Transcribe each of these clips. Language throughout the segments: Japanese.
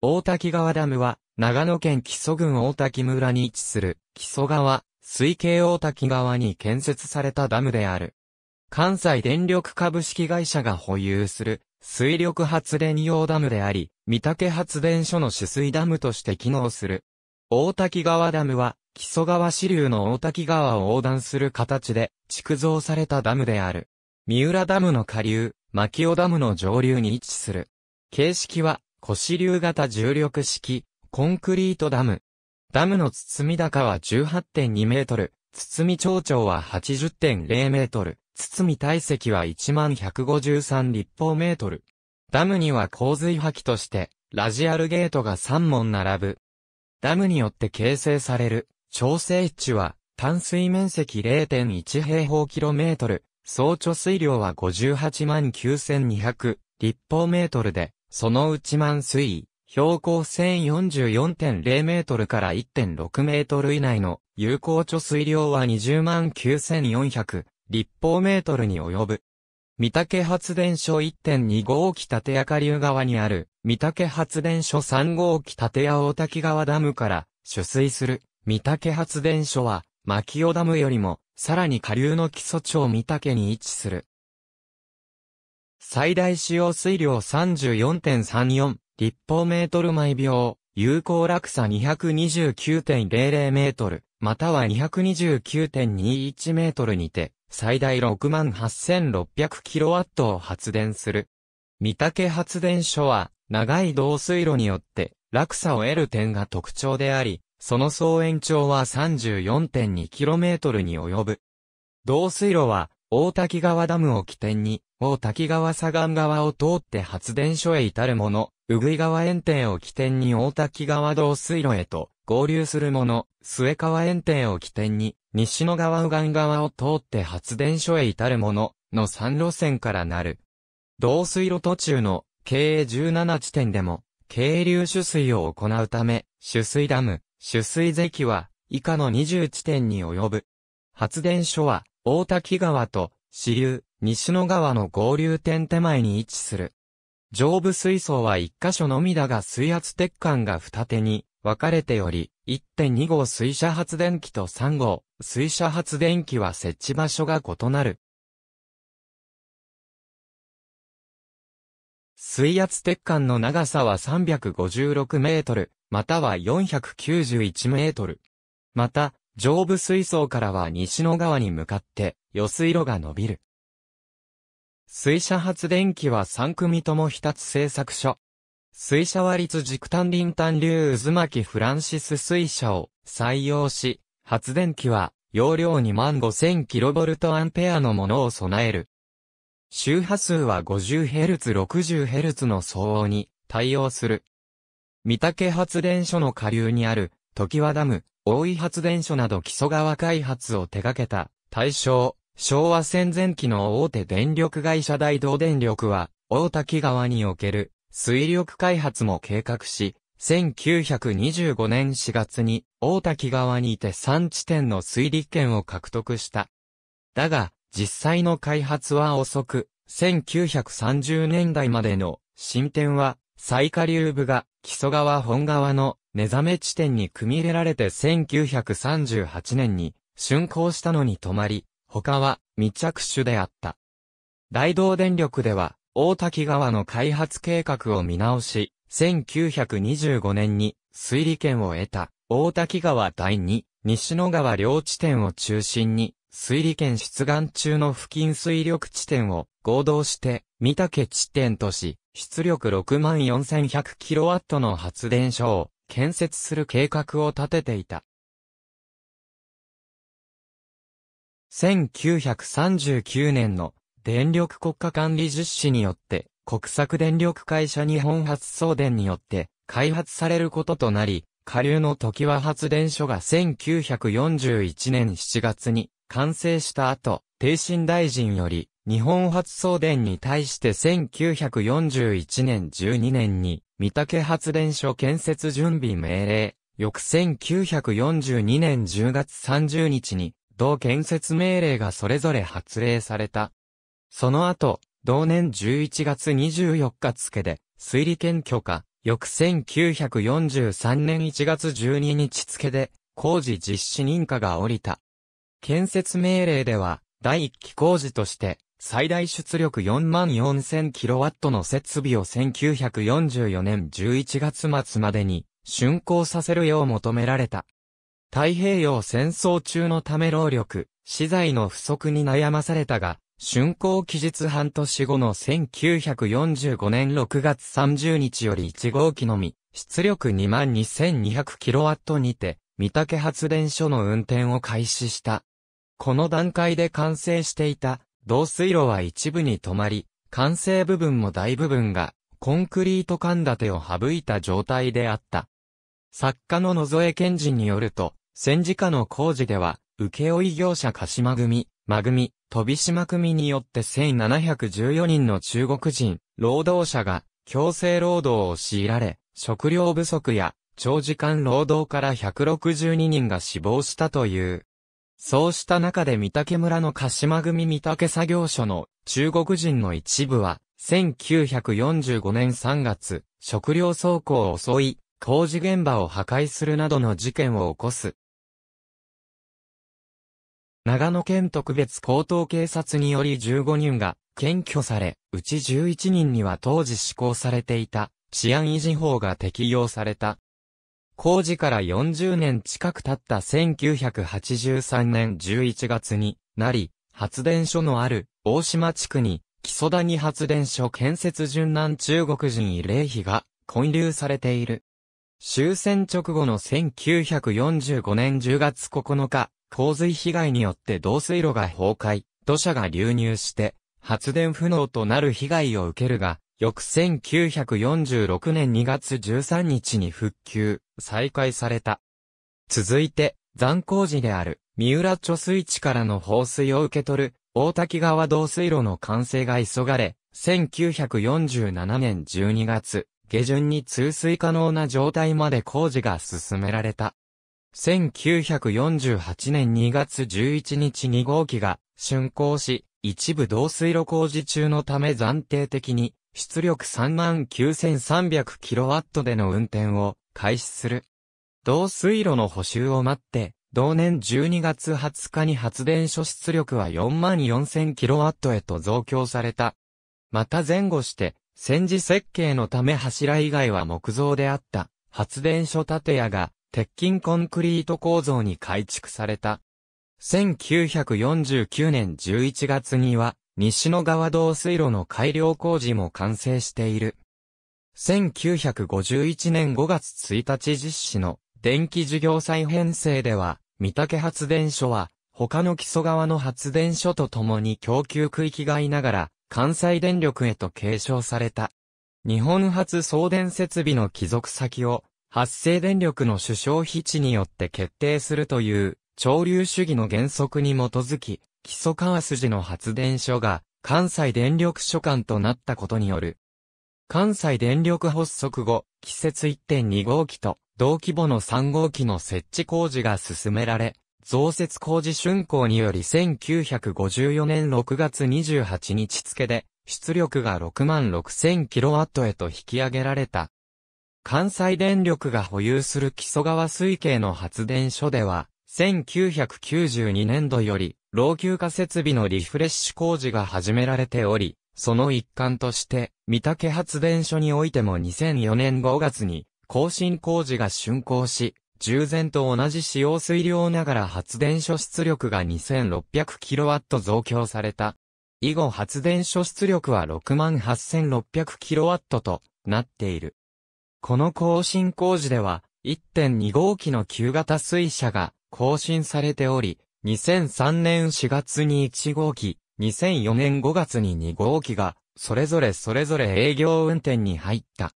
大滝川ダムは、長野県木曽郡大滝村に位置する、木曽川、水系大滝川に建設されたダムである。関西電力株式会社が保有する、水力発電用ダムであり、三竹発電所の取水ダムとして機能する。大滝川ダムは、木曽川支流の大滝川を横断する形で、築造されたダムである。三浦ダムの下流、牧尾ダムの上流に位置する。形式は、腰流型重力式、コンクリートダム。ダムの包み高は18.2メートル、包み長長は80.0メートル、包み体積は1153立方メートル。ダムには洪水破棄として、ラジアルゲートが3門並ぶ。ダムによって形成される、調整置は、淡水面積0.1平方キロメートル、総貯水量は58万9200立方メートルで、その内満水位、標高1044.0メートルから1.6メートル以内の有効貯水量は209,400立方メートルに及ぶ。三竹発電所1.2号機立屋下流側にある、三竹発電所3号機立屋大滝川ダムから取水する三竹発電所は、牧尾ダムよりも、さらに下流の基礎町三竹に位置する。最大使用水量34.34立方メートル毎秒、有効落差229.00メートル、または229.21メートルにて、最大68,600キロワットを発電する。三宅発電所は、長い導水路によって、落差を得る点が特徴であり、その総延長は3 4 2トルに及ぶ。導水路は、大滝川ダムを起点に、大滝川左岸側を通って発電所へ至るもの、うぐい川園庭を起点に大滝川道水路へと合流するもの、末川園庭を起点に西の川右岸側を通って発電所へ至るものの3路線からなる。道水路途中の経営17地点でも、渓流取水を行うため、取水ダム、取水堰は以下の20地点に及ぶ。発電所は、大滝川と支流、西野川の合流点手前に位置する。上部水槽は1箇所のみだが水圧鉄管が二手に分かれており、1.2号水車発電機と3号水車発電機は設置場所が異なる。水圧鉄管の長さは356メートル、または491メートル。また、上部水槽からは西野川に向かって、余水路が伸びる。水車発電機は3組とも日立製作所。水車は立軸単輪単流渦巻きフランシス水車を採用し、発電機は容量2万5 0 0 0 k v アのものを備える。周波数は 50Hz60Hz の騒音に対応する。三竹発電所の下流にある、時和ダム、大井発電所など基礎川開発を手掛けた、対象、昭和戦前期の大手電力会社大同電力は、大滝川における水力開発も計画し、1925年4月に大滝川にて3地点の水利権を獲得した。だが、実際の開発は遅く、1930年代までの進展は、最下流部が木曽川本川の目覚め地点に組み入れられて1938年に竣工したのに止まり、他は未着手であった。大同電力では、大滝川の開発計画を見直し、1925年に推理権を得た大滝川第二、西野川両地点を中心に、水利圏出願中の付近水力地点を合同して、三竹地点とし、出力 64,100kW の発電所を建設する計画を立てていた。1939年の電力国家管理実施によって、国策電力会社日本発送電によって開発されることとなり、下流の時は発電所が1941年7月に完成した後、帝新大臣より日本発送電に対して1941年12年に三宅発電所建設準備命令、翌1942年10月30日に同建設命令がそれぞれ発令された。その後、同年11月24日付で、推理検挙可、翌1943年1月12日付で、工事実施認可が下りた。建設命令では、第1期工事として、最大出力4万4000キロワットの設備を1944年11月末までに竣工させるよう求められた。太平洋戦争中のため労力、資材の不足に悩まされたが、竣工期日半年後の1945年6月30日より1号機のみ、出力 22,200kW にて、三宅発電所の運転を開始した。この段階で完成していた、導水路は一部に止まり、完成部分も大部分が、コンクリート管立てを省いた状態であった。作家の野添賢治によると、戦時下の工事では、請負業者鹿島組、間組、飛島組によって1714人の中国人、労働者が強制労働を強いられ、食料不足や長時間労働から162人が死亡したという。そうした中で三宅村の鹿島組三宅作業所の中国人の一部は、1945年3月、食料倉庫を襲い、工事現場を破壊するなどの事件を起こす。長野県特別高等警察により15人が検挙され、うち11人には当時施行されていた治安維持法が適用された。工事から40年近く経った1983年11月になり、発電所のある大島地区に木曽谷発電所建設順南中国人慰霊碑が建立されている。終戦直後の1945年10月9日、洪水被害によって導水路が崩壊、土砂が流入して、発電不能となる被害を受けるが、翌1946年2月13日に復旧、再開された。続いて、残工寺である、三浦貯水池からの放水を受け取る、大滝川導水路の完成が急がれ、1947年12月、下旬に通水可能な状態まで工事が進められた。1948年2月11日2号機が竣工し、一部同水路工事中のため暫定的に出力 39,300kW での運転を開始する。同水路の補修を待って、同年12月20日に発電所出力は 44,000kW へと増強された。また前後して、戦時設計のため柱以外は木造であった発電所建屋が鉄筋コンクリート構造に改築された。1949年11月には西の川道水路の改良工事も完成している。1951年5月1日実施の電気事業再編成では、三竹発電所は他の基礎川の発電所とともに供給区域がいながら、関西電力へと継承された。日本初送電設備の帰属先を、発生電力の首相基地によって決定するという、潮流主義の原則に基づき、基礎川筋の発電所が、関西電力所管となったことによる。関西電力発足後、季節1.2号機と、同規模の3号機の設置工事が進められ、増設工事竣工により1954年6月28日付で、出力が6万 6000kW へと引き上げられた。関西電力が保有する木曽川水系の発電所では、1992年度より、老朽化設備のリフレッシュ工事が始められており、その一環として、三宅発電所においても2004年5月に、更新工事が竣工し、従前と同じ使用水量ながら発電所出力が 2600kW 増強された。以後発電所出力は 68600kW となっている。この更新工事では、1.2号機の旧型水車が更新されており、2003年4月に1号機、2004年5月に2号機が、それぞれそれぞれ営業運転に入った。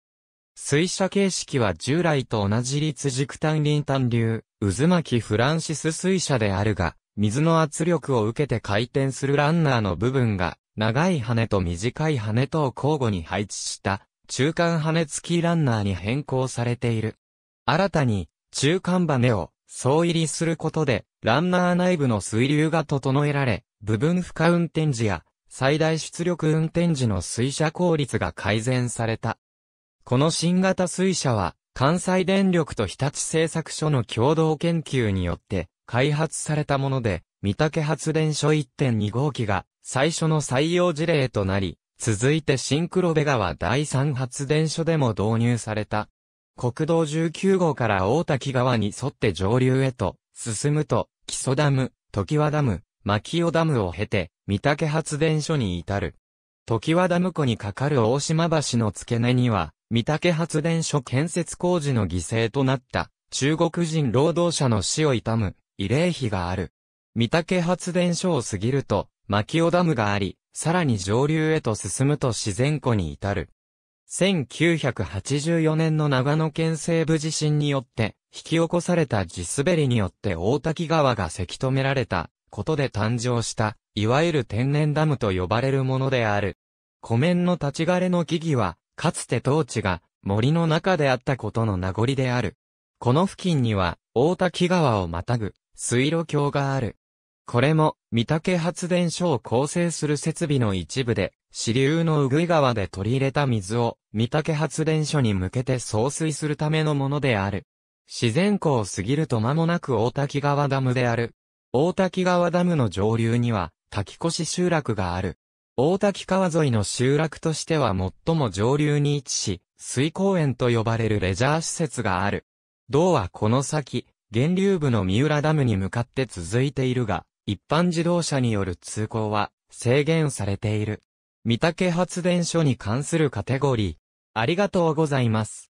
水車形式は従来と同じ立軸単輪単流、渦巻きフランシス水車であるが、水の圧力を受けて回転するランナーの部分が、長い羽と短い羽とを交互に配置した、中間羽付きランナーに変更されている。新たに、中間羽を、総入りすることで、ランナー内部の水流が整えられ、部分負荷運転時や、最大出力運転時の水車効率が改善された。この新型水車は、関西電力と日立製作所の共同研究によって開発されたもので、三宅発電所1.2号機が最初の採用事例となり、続いて新黒部川第3発電所でも導入された。国道19号から大滝川に沿って上流へと進むと、木曽ダム、時和ダム、牧尾ダムを経て、三宅発電所に至る。時和ダム湖に架かる大島橋の付け根には、三宅発電所建設工事の犠牲となった中国人労働者の死を悼む慰霊碑がある。三宅発電所を過ぎると、牧尾ダムがあり、さらに上流へと進むと自然湖に至る。1984年の長野県西部地震によって引き起こされた地滑りによって大滝川がせき止められたことで誕生した、いわゆる天然ダムと呼ばれるものである。湖面の立ち枯れの木々はかつて当地が森の中であったことの名残である。この付近には、大滝川をまたぐ、水路橋がある。これも、三岳発電所を構成する設備の一部で、支流のうぐい川で取り入れた水を、三岳発電所に向けて送水するためのものである。自然湖を過ぎると間もなく大滝川ダムである。大滝川ダムの上流には、滝越集落がある。大滝川沿いの集落としては最も上流に位置し、水公園と呼ばれるレジャー施設がある。道はこの先、源流部の三浦ダムに向かって続いているが、一般自動車による通行は制限されている。三宅発電所に関するカテゴリー。ありがとうございます。